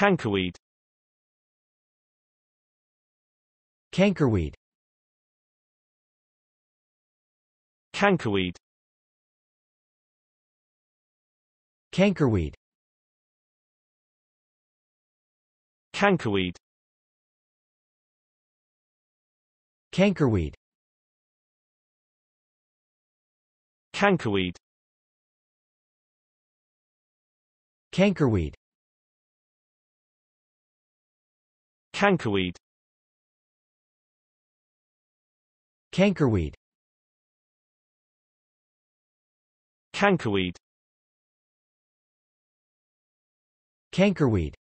Cankerweed Cankerweed Cankerweed Cankerweed Cankerweed Cankerweed Cankerweed Cankerweed Cankerweed Cankerweed Cankerweed Cankerweed